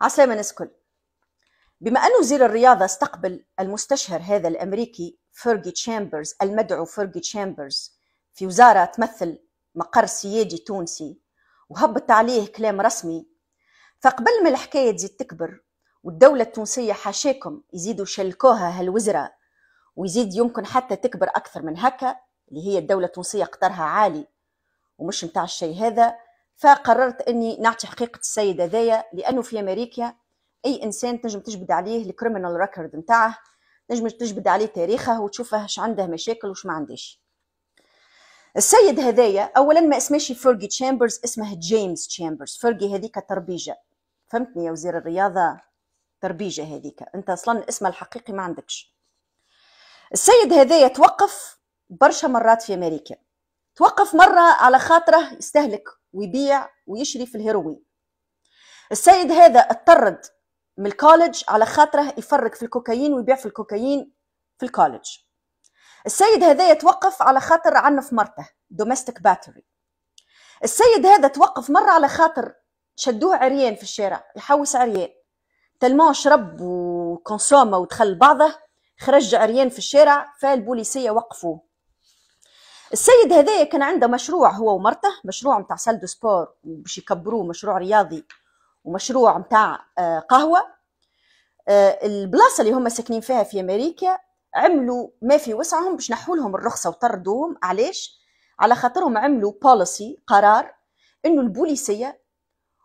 عسلامة نسكل بما أن وزير الرياضة استقبل المستشهر هذا الأمريكي فيرجي تشامبرز المدعو فيرجي تشامبرز في وزارة تمثل مقر سيادي تونسي وهبط عليه كلام رسمي فقبل ما الحكاية تزيد تكبر والدولة التونسية حاشاكم يزيدوا شلكوها هالوزراء ويزيد يمكن حتى تكبر أكثر من هكا اللي هي الدولة التونسية قطرها عالي ومش متاع الشيء هذا فقررت اني نعطي حقيقه السيد هذايا لانه في امريكا اي انسان تنجم تجبد عليه الكريمنال ريكورد نتاعه تنجم تجبد عليه تاريخه وتشوفه اش عنده مشاكل وش ما عندهش السيد هذايا اولا ما اسمهش فيرجي تشامبرز اسمه جيمس تشامبرز فيرجي هذيك تربيجه فهمتني يا وزير الرياضه تربيجه هذيك انت اصلا اسمه الحقيقي ما عندكش السيد هذايا توقف برشا مرات في امريكا توقف مره على خاطره يستهلك ويبيع ويشري في الهيروين السيد هذا اتطرد من الكولج على خاطره يفرق في الكوكايين ويبيع في الكوكايين في الكولج السيد هذا يتوقف على خاطر عنف مرته دوميستيك باتري السيد هذا توقف مرة على خاطر شدوه عريان في الشارع يحوس عريان تلمون شرب وكونسوما ودخل بعضه خرج عريان في الشارع فالبوليسية وقفوه السيد هذايا كان عنده مشروع هو ومرته مشروع نتاع سال دو سبور باش يكبروه مشروع رياضي ومشروع نتاع آه، قهوه آه، البلاصه اللي هما ساكنين فيها في امريكا عملوا ما في وسعهم باش نحوا لهم الرخصه وطردوهم علاش على خاطرهم عملوا بوليسي قرار انه البوليسيه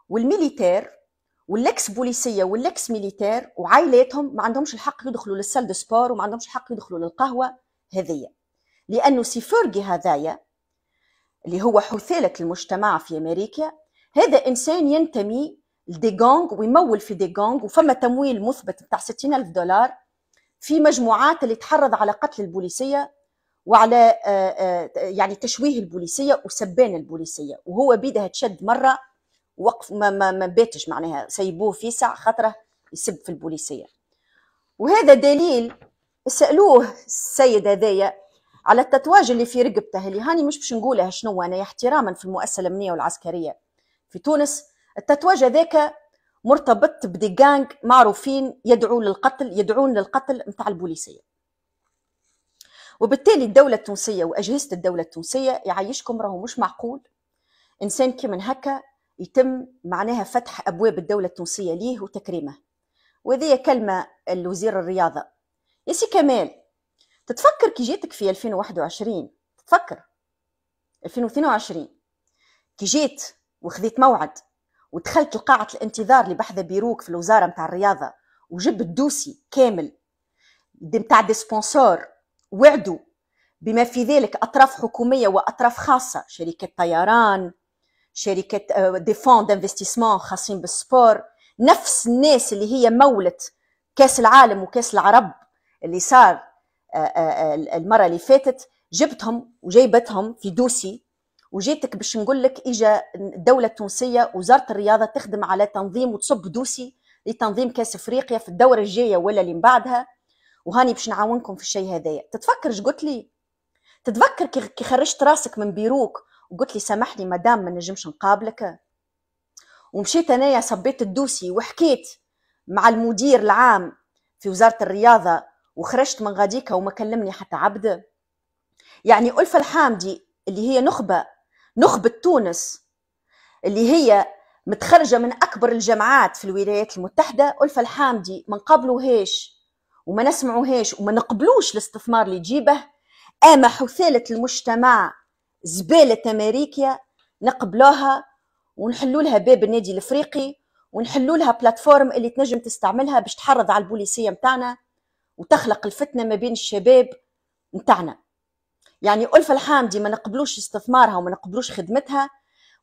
والميليتير والاكس بوليسيه والاكس ميليتير وعائلاتهم ما عندهمش الحق يدخلوا للسال دو سبور وما عندهمش الحق يدخلوا للقهوه هذيا لأنه سيفورغي هذايا اللي هو حثالة المجتمع في أمريكا هذا إنسان ينتمي لدي جونغ ويمول في دي جونغ وفما تمويل مثبت بتاع 60 ألف دولار في مجموعات اللي تحرض على قتل البوليسية وعلى آه، آه، يعني تشويه البوليسية وسبان البوليسية وهو بيدها تشد مرة وقف ما, ما, ما باتش معناها سيبوه في ساعة خطره يسب في البوليسية وهذا دليل سألوه السيد هذايا على التتواج اللي في رقبته اللي هاني مش باش نقولها شنو انا احتراما في المؤسسه الامنيه والعسكريه في تونس التتواج هذاك مرتبط بديجانج معروفين يدعو للقتل يدعون للقتل نتاع البوليسيه وبالتالي الدولة التونسية وأجهزة الدولة التونسية يعيشكم راهو مش معقول إنسان كي من هكا يتم معناها فتح أبواب الدولة التونسية ليه وتكريمه وهذه كلمة الوزير الرياضة يا سي كمال تتفكر كي جيتك في 2021 تتفكر 2022 كي جيت وخذيت موعد ودخلت لقاعة الانتظار اللي بحذا بيروك في الوزارة متاع الرياضة وجبت دوسي كامل متاع دي سبونسور وعدوا بما في ذلك أطراف حكومية وأطراف خاصة شركة طيران شركة آه، دي فون دانفستيسمون خاصين بالسبور نفس الناس اللي هي مولت كاس العالم وكاس العرب اللي صار آه، آه، آه، المره اللي فاتت جبتهم وجايبتهم في دوسي وجيتك باش نقول لك اجا الدوله التونسيه وزاره الرياضه تخدم على تنظيم وتصب دوسي لتنظيم كاس افريقيا في الدوره الجايه ولا اللي من بعدها وهاني باش نعاونكم في الشيء هذايا تتفكر قلت لي تتذكر كي خرجت راسك من بيروك وقلت لي سامحني مدام ما نجمش نقابلك ومشيت انايا صبيت الدوسي وحكيت مع المدير العام في وزاره الرياضه وخرجت من غاديكا وما كلمني حتى عبد يعني ألفة الحامدي اللي هي نخبة نخبة تونس اللي هي متخرجة من أكبر الجامعات في الولايات المتحدة ألفة الحامدي ما نقابلوهاش وما نسمعوهاش وما نقبلوش الاستثمار اللي يجيبه أما حثالة المجتمع زبالة أمريكيا نقبلوها ونحلوا لها باب النادي الافريقي ونحلوا لها بلاتفورم اللي تنجم تستعملها باش تحرض على البوليسيه متاعنا وتخلق الفتنه ما بين الشباب نتاعنا يعني ألفة الحامدي ما نقبلوش استثمارها وما نقبلوش خدمتها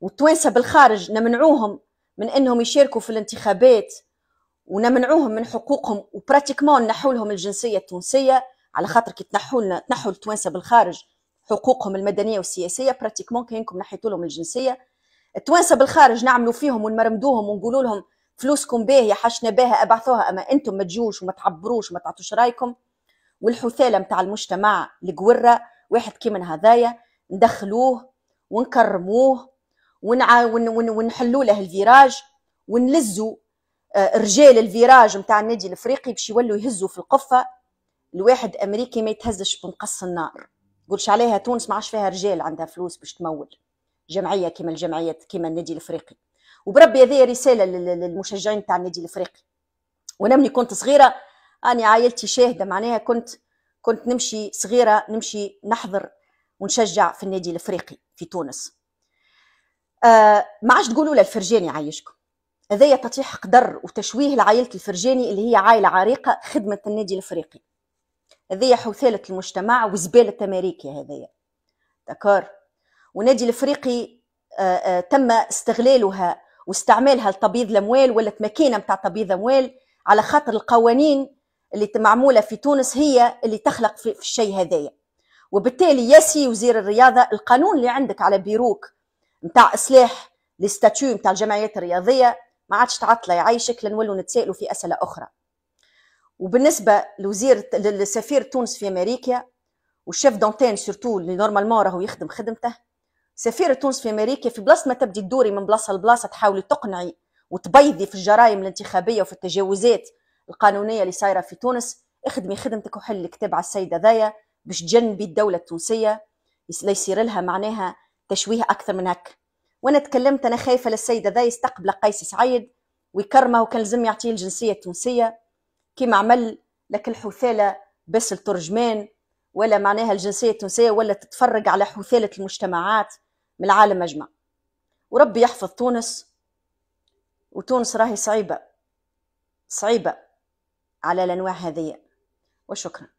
والتوانسة بالخارج نمنعوهم من أنهم يشاركوا في الانتخابات ونمنعوهم من حقوقهم وبراتيكمون نحوا لهم الجنسية التونسية على خاطر كي تنحوا لنا تنحوا التوانسة بالخارج حقوقهم المدنية والسياسية براتيكمون كأنكم نحيتوا لهم الجنسية التوانسة بالخارج نعملوا فيهم ونمرمدوهم ونقولوا لهم فلوسكم باهيه حشنا بها ابعثوها اما انتم ما تجوش وما تعبروش وما تعطوش رايكم والحثاله نتاع المجتمع القوره واحد كي من هذايا ندخلوه ونكرموه ونع... ون... ون... ونحلوا له الفيراج ونلزوا آه، رجال الفيراج نتاع النادي الافريقي باش يولوا يهزوا في القفه الواحد امريكي ما يتهزش بنقص النار قولش عليها تونس ما عادش فيها رجال عندها فلوس باش تمول جمعيه كيما الجمعيه كيما النادي الافريقي وبربي هذه رساله للمشجعين تاع النادي الافريقي وانا ملي كنت صغيره انا عائلتي شاهده معناها كنت كنت نمشي صغيره نمشي نحضر ونشجع في النادي الافريقي في تونس آه ما عادش تقولوا له الفرجاني عايشكم هذايا تطيح قدر وتشويه لعائله الفرجاني اللي هي عائله عريقه خدمه النادي الافريقي هذايا حثاله المجتمع وزباله امريكا هذايا دكار ونادي الافريقي آآ آه، آآ آه، تم استغلالها واستعمالها لتبييض الاموال ولا ماكينه نتاع تبييض اموال على خاطر القوانين اللي معموله في تونس هي اللي تخلق في, في الشيء هذايا وبالتالي ياسي وزير الرياضه القانون اللي عندك على بيروك نتاع اصلاح لي ستاتيو نتاع الجمعيات الرياضيه ما عادش تعطله يعيشك لنولوا نتسائلوا في اسئله اخرى وبالنسبه لوزير للسفير تونس في امريكا والشيف دونتين سورتو اللي نورمالمون راهو يخدم خدمته سفيرة تونس في أمريكا في بلاصة ما تبدي تدوري من بلاصة لبلاصة تحاولي تقنعي وتبيضي في الجرائم الانتخابية وفي التجاوزات القانونية اللي صايرة في تونس اخدمي خدمتك وحل الكتاب على السيدة ذايا باش تجنبي الدولة التونسية لا يصير لها معناها تشويه أكثر من هك وأنا تكلمت أنا خايفة للسيدة ذا يستقبل قيس سعيد ويكرمه وكان لازم يعطيه الجنسية التونسية كما عمل لك الحثالة بس الترجمان ولا معناها الجنسية التونسية ولا تتفرج على حثالة المجتمعات من العالم أجمع وربي يحفظ تونس وتونس راهي صعيبة صعيبة على الأنواع هذه وشكرا